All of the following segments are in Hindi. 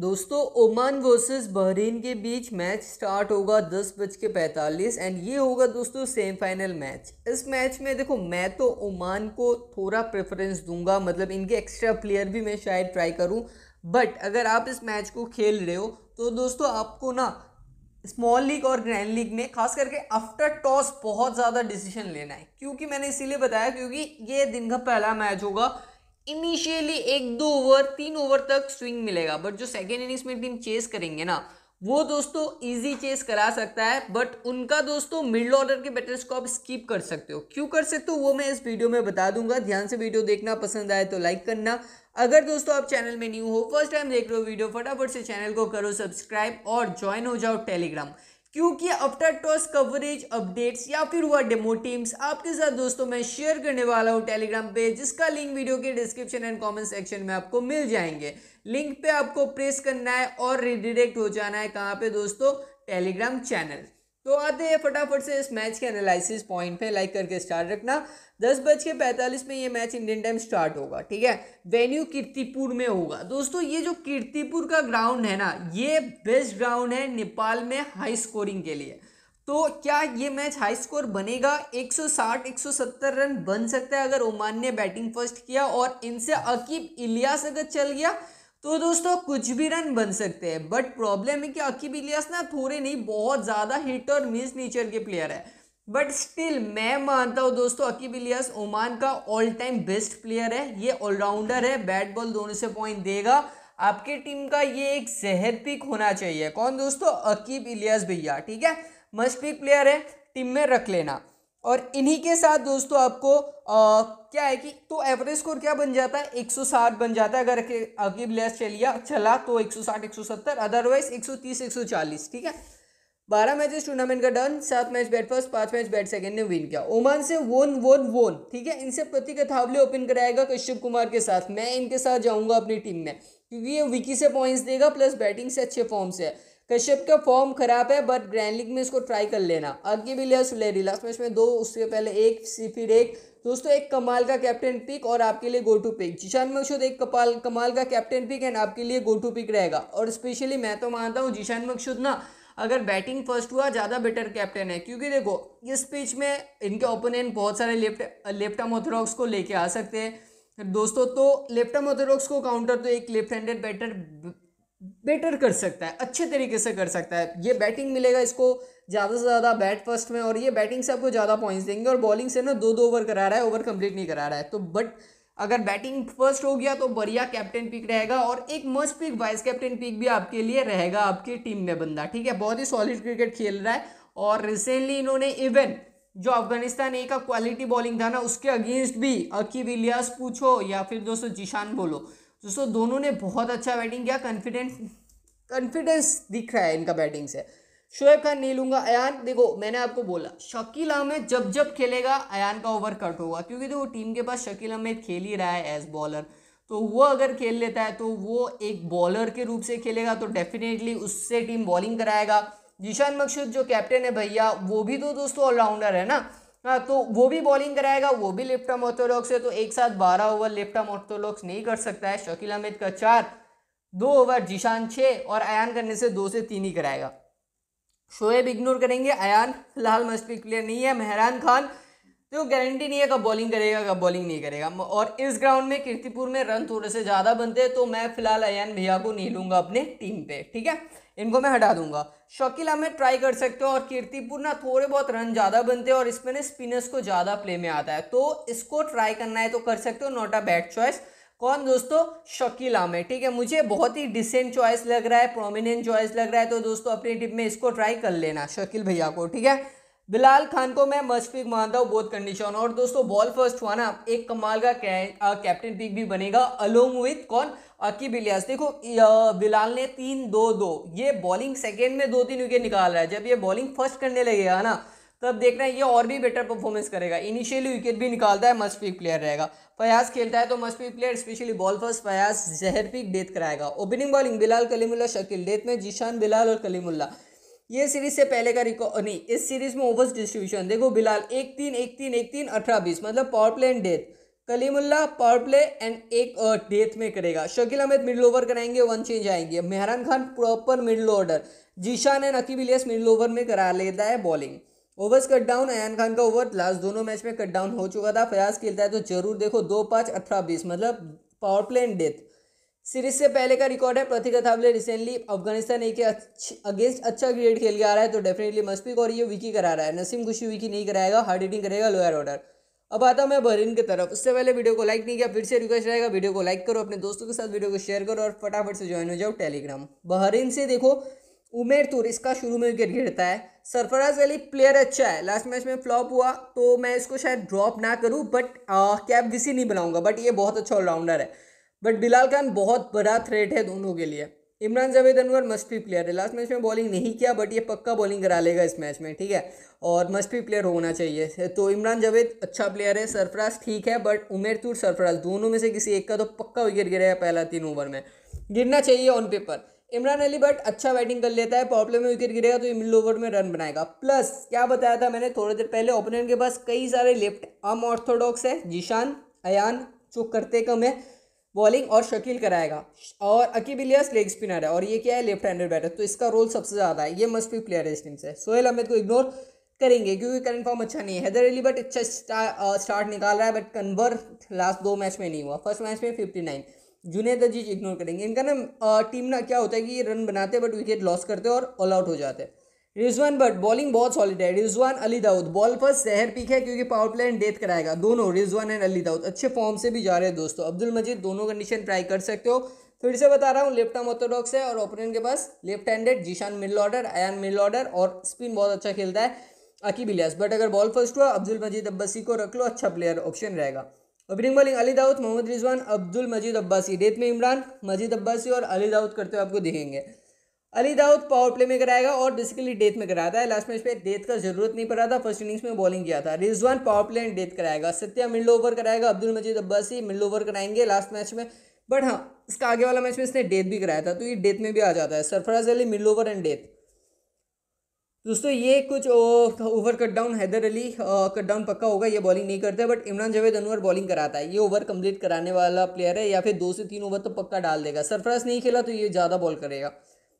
दोस्तों ओमान वर्सेस बहरीन के बीच मैच स्टार्ट होगा दस बज के पैंतालीस एंड ये होगा दोस्तों सेमीफाइनल मैच इस मैच में देखो मैं तो ओमान को थोड़ा प्रेफरेंस दूंगा मतलब इनके एक्स्ट्रा प्लेयर भी मैं शायद ट्राई करूं बट अगर आप इस मैच को खेल रहे हो तो दोस्तों आपको ना स्मॉल लीग और ग्रैंड लीग में खास करके आफ्टर टॉस बहुत ज़्यादा डिसीजन लेना है क्योंकि मैंने इसीलिए बताया क्योंकि ये दिन का पहला मैच होगा इनिशियली एक दो ओवर तीन ओवर तक स्विंग मिलेगा बट जो सेकेंड इनिंग्स में टीम चेस करेंगे ना वो दोस्तों इजी चेस करा सकता है बट उनका दोस्तों मिडल ऑर्डर के बैटर्स को आप स्किप कर सकते हो क्यों कर सकते हो वो मैं इस वीडियो में बता दूंगा ध्यान से वीडियो देखना पसंद आए तो लाइक करना अगर दोस्तों आप चैनल में न्यू हो फर्स्ट टाइम देख रहे हो वीडियो फटाफट से चैनल को करो सब्सक्राइब और ज्वाइन हो जाओ टेलीग्राम क्योंकि आफ्टर टॉस कवरेज अपडेट्स या फिर हुआ डेमो टीम्स आपके साथ दोस्तों मैं शेयर करने वाला हूँ टेलीग्राम पे जिसका लिंक वीडियो के डिस्क्रिप्शन एंड कमेंट सेक्शन में आपको मिल जाएंगे लिंक पे आपको प्रेस करना है और रिडिरेक्ट हो जाना है कहाँ पे दोस्तों टेलीग्राम चैनल तो आते हैं फटाफट से इस मैच के एनालिसिस पॉइंट पे लाइक करके स्टार्ट रखना दस बज के पैंतालीस में ये मैच इंडियन टाइम स्टार्ट होगा ठीक है वेन्यू कीर्तिपुर में होगा दोस्तों ये जो कीर्तिपुर का ग्राउंड है ना ये बेस्ट ग्राउंड है नेपाल में हाई स्कोरिंग के लिए तो क्या ये मैच हाई स्कोर बनेगा 160 170 रन बन सकता है अगर ओमान ने बैटिंग फर्स्ट किया और इनसे अकीब इलियास अगर चल गया तो दोस्तों कुछ भी रन बन सकते हैं बट प्रॉब्लम है कि अकीब इलियास ना थोड़े नहीं बहुत ज़्यादा हिट और मिस नेचर के प्लेयर है बट स्टिल मैं मानता हूँ दोस्तों अकीब इलियास ओमान का ऑल टाइम बेस्ट प्लेयर है ये ऑलराउंडर है बैट बॉल दोनों से पॉइंट देगा आपके टीम का ये एक जहर पिक होना चाहिए कौन दोस्तों अकीब इलियास भैया ठीक है मस्ट पिक प्लेयर है टीम में रख लेना और इन्हीं के साथ दोस्तों आपको आ, क्या है कि तो एवरेज स्कोर क्या बन जाता है 160 बन जाता है अगर आगे ब्लैस चलिया चला तो 160 170 अदरवाइज 130 140 ठीक है बारह मैचेस टूर्नामेंट का डन सात मैच बैट फर्स्ट पांच मैच बैट सेकंड ने विन किया ओमान से वोन वोन वोन ठीक है इनसे प्रति कथावली ओपन कराएगा कश्यप कुमार के साथ मैं इनके साथ जाऊंगा अपनी टीम में क्योंकि ये विकी से पॉइंट्स देगा प्लस बैटिंग से अच्छे फॉर्म से है कश्यप का फॉर्म खराब है बट ग्रैंड लीग में इसको ट्राई कर लेना आगे भी लिया लास्ट मैच में दो उससे पहले एक फिर एक दोस्तों एक कमाल का कैप्टन पिक और आपके लिए go to pick Zeeshan Maqsood एक कपाल कमाल का कैप्टन पिक एंड आपके लिए गो टू पिक रहेगा और स्पेशली मैं तो मानता हूँ जिशान मकसूद ना अगर बैटिंग फर्स्ट हुआ ज़्यादा बेटर कैप्टन है क्योंकि देखो इस पिच में इनके ओपोनेंट बहुत सारे लेफ्ट लेफ्ट आर्म को लेके आ सकते हैं दोस्तों तो लेफ्ट आर्म को काउंटर तो एक लेफ्ट हैंडेड बैटर बेटर कर सकता है अच्छे तरीके से कर सकता है ये बैटिंग मिलेगा इसको ज़्यादा से ज़्यादा बैट फर्स्ट में और ये बैटिंग से आपको ज़्यादा पॉइंट्स देंगे और बॉलिंग से ना दो दो ओवर करा रहा है ओवर कंप्लीट नहीं करा रहा है तो बट अगर बैटिंग फर्स्ट हो गया तो बढ़िया कैप्टन पिक रहेगा और एक must pick vice captain pick भी आपके लिए रहेगा आपकी टीम में बंदा ठीक है बहुत ही सॉलिड क्रिकेट खेल रहा है और रिसेंटली इन्होंने इवन जो अफगानिस्तान ए का क्वालिटी बॉलिंग था ना उसके अगेंस्ट भी अकी विलियर्स पूछो या फिर दोस्तों जिशान बोलो दोस्तों दोनों ने बहुत अच्छा बैटिंग किया कॉन्फिडेंट कॉन्फिडेंस दिख रहा है इनका बैटिंग से शोएब खान नहीं लूंगा अयान देखो मैंने आपको बोला शकील अहमद जब जब खेलेगा अयान का ओवर कट होगा क्योंकि देखो टीम के पास शकील अहमद खेल ही रहा है एज बॉलर तो वो अगर खेल लेता है तो वो एक बॉलर के रूप से खेलेगा तो डेफिनेटली उससे टीम बॉलिंग कराएगा जीशान मकसूद जो कैप्टन है भैया वो भी तो दोस्तों ऑलराउंडर है ना हाँ तो वो भी बॉलिंग कराएगा वो भी लेफ्ट आर्म ऑर्थोडॉक्स है तो एक साथ बारह ओवर लेफ्ट आर्म ऑर्थोडॉक्स नहीं कर सकता है शकील अहमद का चार दो ओवर जिशान छः और अयान करने से दो से तीन ही कराएगा शोएब इग्नोर करेंगे अयान फिलहाल मस्ती प्लेयर नहीं है मेहरान खान तो गारंटी नहीं है कब बॉलिंग करेगा कब बॉलिंग नहीं करेगा और इस ग्राउंड में कीर्तिपुर में रन थोड़े से ज़्यादा बनते हैं तो मैं फिलहाल अयान भैया को नहीं लूँगा अपने टीम पे ठीक है इनको मैं हटा दूंगा शकील अहमद ट्राई कर सकते हो और कीर्तिपुर ना थोड़े बहुत रन ज़्यादा बनते हैं और इसमें ना स्पिनर्स को ज़्यादा प्ले में आता है तो इसको ट्राई करना है तो कर सकते हो नॉट अ बैड चॉइस कौन दोस्तों शकील अहमद ठीक है मुझे बहुत ही डिसेंट चॉइस लग रहा है प्रोमिनेंट चॉइस लग रहा है तो दोस्तों अपनी टिप में इसको ट्राई कर लेना शकील भैया को ठीक है बिलाल खान को मैं मस्ट पिक मानता हूँ बोथ कंडीशन और दोस्तों बॉल फर्स्ट हुआ ना एक कमाल का कैप्टन पिक भी बनेगा अलोंग विथ कौन अकी बिलियास देखो बिलाल ने तीन दो दो ये बॉलिंग सेकेंड में दो तीन विकेट निकाल रहा है जब ये बॉलिंग फर्स्ट करने लगेगा ना तब देखना ये और भी बेटर परफॉर्मेंस करेगा इनिशियली विकेट भी निकालता है मस्ट पिक प्लेयर रहेगा फयाज खेलता है तो must pick player specially ball first Fayyaz जहर पिक डेथ कराएगा opening bowling Bilal Kaleemullah Shakeel death में जीशान बिलाल और कलीमुल्ला ये सीरीज से पहले का रिकॉर्ड नहीं इस सीरीज में ओवर्स डिस्ट्रीब्यूशन देखो बिलाल एक तीन एक तीन एक तीन अठारह बीस मतलब power play and death Kaleemullah power play and एक डेथ में करेगा शकील अहमद मिडल ओवर कराएंगे वन चेंज आएंगे Mehran Khan proper middle order Zeeshan and Aqib Ilyas middle over में करा लेता है bowling overs cut down Ayaan Khan का ओवर लास्ट दोनों मैच में कट डाउन हो चुका था फयाज खेलता है तो जरूर देखो दो पाँच अठारह बीस मतलब power play and death series से पहले का रिकॉर्ड है प्रतीक थावले रिसेंटली अफगानिस्तान एक अगेंस्ट अच्छा क्रिकेट खेल के आ रहा है तो डेफिनेटली मस्पिक और ये विकी करा रहा है नसीम खुशी विकी नहीं कराएगा हार्ड हिटिंग करेगा लोअर ऑर्डर अब आता हूँ मैं बहरीन की तरफ उससे पहले वीडियो को लाइक नहीं किया फिर से रिक्वेस्ट रहेगा वीडियो को लाइक करो अपने दोस्तों के साथ वीडियो को शेयर करो और फटाफट से ज्वाइन हो जाओ टेलीग्राम बहरीन से देखो उमेर तुर इसका शुरू में विकेट गिरता है सरफराज अली प्लेयर अच्छा है लास्ट मैच में फ्लॉप हुआ तो मैं इसको शायद ड्रॉप ना करूँ बट कैप विसी नहीं बनाऊंगा बट ये बहुत अच्छा ऑलराउंडर है बट बिलाल खान बहुत बड़ा थ्रेट है दोनों के लिए इमरान जावेद अनवर मस्ट भी प्लेयर है लास्ट मैच में बॉलिंग नहीं किया बट ये पक्का बॉलिंग करा लेगा इस मैच में ठीक है और मस्ट भी प्लेयर होना चाहिए तो इमरान जावेद अच्छा प्लेयर है सरफराज ठीक है बट उमेर तूर सरफराज दोनों में से किसी एक का तो पक्का विकेट गिरेगा पहला तीन ओवर में गिरना चाहिए on paper Imran Ali but अच्छा बैटिंग कर लेता है प्रॉब्लम में विकेट गिरेगा तो मिडिल ओवर में रन बनाएगा प्लस क्या बताया था मैंने थोड़ी देर पहले ओपनर के पास कई सारे लेफ्ट अनऑर्थोडॉक्स है जीशान अयान जो करते कम है बॉलिंग और शकील कराएगा और अकीब लेग स्पिनर है और ये क्या है लेफ्ट हैंडेड बैटर तो इसका रोल सबसे ज़्यादा है ये मस्ट भी प्लेयर है इस टीम से सोहेल अहमद को इग्नोर करेंगे क्योंकि करंट फॉर्म अच्छा नहीं है हैदर अली बट अच्छा स्टार्ट निकाल रहा है बट कन्वर्ट लास्ट दो मैच में नहीं हुआ फर्स्ट मैच में fifty nine Junaid Aziz ignore करेंगे इनका ना टीम ना क्या होता है कि रन बनाते हैं बट विकेट लॉस करते हैं और ऑल आउट हो जाते हैं रिजवान बट बॉलिंग बहुत सॉलिड है रिजवान अली दाऊद बॉल पर शहर पीक है क्योंकि पावर प्लेन डेथ कराएगा दोनों रिजवान एंड अली दाऊद अच्छे फॉर्म से भी जा रहे हैं दोस्तों अब्दुल मजीद दोनों कंडीशन ट्राई कर सकते हो फिर से बता रहा हूँ लेफ्ट आर्म ऑर्थोडॉक्स है और ओपोनेंट के पास left handed Zeeshan middle order Ayaan middle order और स्पिन बहुत अच्छा खेलता है अकीब इलियास बट अगर बॉल फर्स्ट हुआ अब्दुल मजीद अब्बासी को रख लो अच्छा प्लेयर ऑप्शन रहेगा opening bowling Ali Daud Mohammad Rizwan Abdul Majeed Abbasi death में इमरान मजीद अब्बासी और अली दाऊद करते हुए आपको दिखेंगे अली दाऊद पावर प्ले में कराएगा और बेसिकली डेथ में कराया था लास्ट मैच पे डेथ का जरूरत नहीं पड़ा था फर्स्ट इनिंग्स में बॉलिंग किया था Rizwan power play and death कराएगा सत्या मिडल ओवर कराएगा अब्दुल मजीद अब्बासी मिडल ओवर कराएंगे लास्ट मैच में बट हाँ इसका आगे वाला मैच में इसने डेथ भी कराया था तो ये डेथ में भी आ जाता है Sarfaraz Ali middle over and death दोस्तों ये कुछ over cut down Haider Ali cut down पक्का होगा ये बॉलिंग नहीं करता है बट इमरान जावेद अनवर बॉलिंग कराता है ये ओवर कंप्लीट कराने वाला प्लेयर है या फिर दो से तीन ओवर तो पक्का डाल देगा सरफराज नहीं खेला तो ये ज़्यादा बॉल करेगा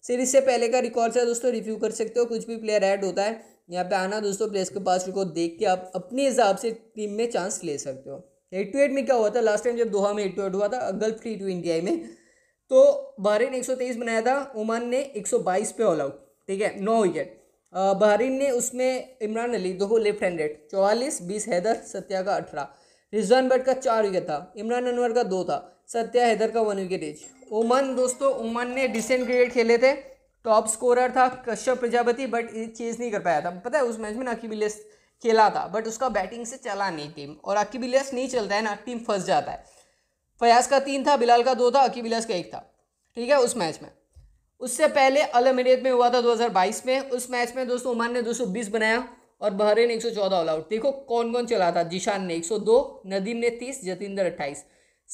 फिर इससे पहले का रिकॉर्ड है दोस्तों रिव्यू कर सकते हो कुछ भी प्लेयर ऐड होता है यहाँ पे आना दोस्तों प्लेयर्स के पास रिकॉर्ड देख के आप अपने हिसाब से टीम में चांस ले सकते हो एट टू एट में क्या हुआ था लास्ट टाइम जब दोहा में एट टू एट हुआ था गल्फ टी टू आई में तो बहरीन एक बनाया था ओमान ने एक पे ऑल आउट ठीक है नौ विकेट बहरीन ने उसमें इमरान अली दो लेफ्ट हैंडेड चौवालीस बीस हैदर सत्या का अठारह रिजवान भट्ट का चार विकेट था इमरान अनवर का दो था सत्या हैदर का वन विकेट एज ओमान दोस्तों ओमान ने डिसेंट क्रिकेट खेले थे टॉप स्कोरर था कश्यप प्रजापति बट चेज नहीं कर पाया था पता है उस मैच में नाकिब बिलियस खेला था बट उसका बैटिंग से चला नहीं टीम और अकीब बिलियस नहीं चलता है ना टीम फंस जाता है फयाज का तीन था बिलाल का दो था अकी बिलियस का एक था ठीक है उस मैच में उससे पहले अल अमीरियत में हुआ था 2022 में उस मैच में दोस्तों ओमान ने 220 बनाया और बहरेन 114 ऑल आउट देखो कौन कौन चला था जिशान ने दो नदीम ने तीस जतिंदर अट्ठाईस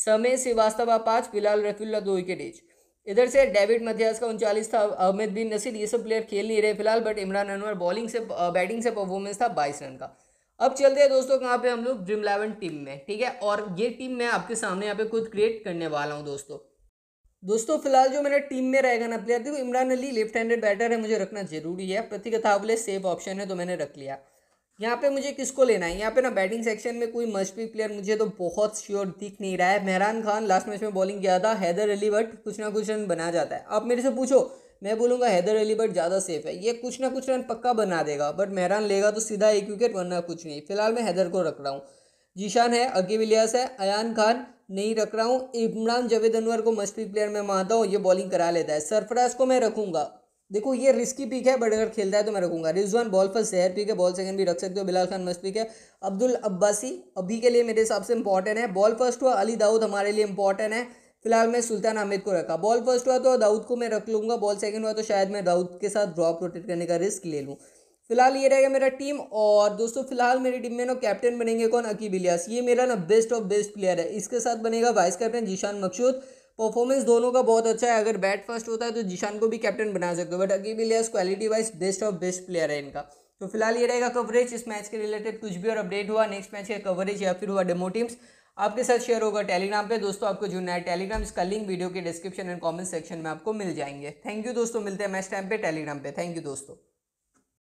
समय श्रीवास्तव पाँच फिलहाल रफील्ला दो विकेट एज इधर से डेविड मथियास का उनचालीस था अहमद बिन नसीर ये सब प्लेयर खेल नहीं रहे फिलहाल बट इमरान अनवर बॉलिंग से बैटिंग से परफॉर्मेंस था बाईस रन का अब चलते हैं दोस्तों कहाँ पे हम लोग ड्रीम इलेवन टीम में ठीक है और ये टीम मैं आपके सामने यहाँ पे खुद क्रिएट करने वाला हूँ दोस्तों दोस्तों फिलहाल जो मेरा टीम में रहेगा ना प्लेयर देखो Imran Ali left handed batter है मुझे रखना जरूरी है प्रतिकथा बोले सेफ ऑप्शन है तो मैंने रख लिया यहाँ पे मुझे किसको लेना है यहाँ पे ना बैटिंग सेक्शन में कोई मस्टपिक प्लेयर मुझे तो बहुत श्योर दिख नहीं रहा है मेहरान खान लास्ट मैच में बॉलिंग किया था हैदर अली बट कुछ ना कुछ रन बना जाता है आप मेरे से पूछो मैं बोलूँगा हैदर अली बट ज़्यादा सेफ है ये कुछ ना कुछ रन पक्का बना देगा बट मेहरान लेगा तो सीधा एक विकेट वरना कुछ नहीं फिलहाल मैं हैदर को रख रहा हूँ जीशान है अगे विलियास है अयान खान नहीं रख रहा हूँ इमरान जवेद अनवर को मस्ती प्लेयर में मानता हूँ ये बॉलिंग करा लेता है सरफराज को मैं रखूँगा देखो ये रिस्की पिक है बट अगर खेलता है तो मैं रखूंगा रिजवान बॉल फर्स्ट शहर पिक है बॉल सेकंड भी रख सकते हो बिलाल खान मस्त पिक है अब्दुल अब्बासी अभी के लिए मेरे हिसाब से इंपॉर्टेंट है बॉल फर्स्ट हुआ अली दाऊद हमारे लिए इंपॉर्टेंट है फिलहाल मैं सुल्तान अहमेद को रखा बॉल फर्स्ट हुआ तो दाऊद को मैं रख लूँगा बॉल सेकंड हुआ तो शायद मैं दाऊद के साथ ड्रॉप रोटेट करने का रिस्क ले लूँ फिलहाल ये रहेगा मेरा टीम और दोस्तों फिलहाल मेरी टीम में ना कैप्टन बनेंगे कौन अकीब इलियास ये मेरा ना बेस्ट ऑफ बेस्ट प्लेयर है इसके साथ बनेगा vice captain Zeeshan Maqsood performance दोनों का बहुत अच्छा है अगर बैट फर्स्ट होता है तो जीशान को भी कैप्टन बना सकते हो but Aqib Ilyas quality wise best of best player है इनका तो फिलहाल ये रहेगा कवरेज इस मैच के रिलेटेड कुछ भी और अपडेट हुआ नेक्स्ट मैच का कवरेज या फिर हुआ डेमो टीम्स आपके साथ शेयर होगा टेलीग्राम पे दोस्तों आपको जुड़ना है टेलीग्राम इसका लिंक वीडियो के डिस्क्रिप्शन एंड कमेंट सेक्शन में आपको मिल जाएंगे थैंक यू दोस्तों मिलते हैं मैच टाइम पे टेलीग्राम पे थैंक यू दोस्तों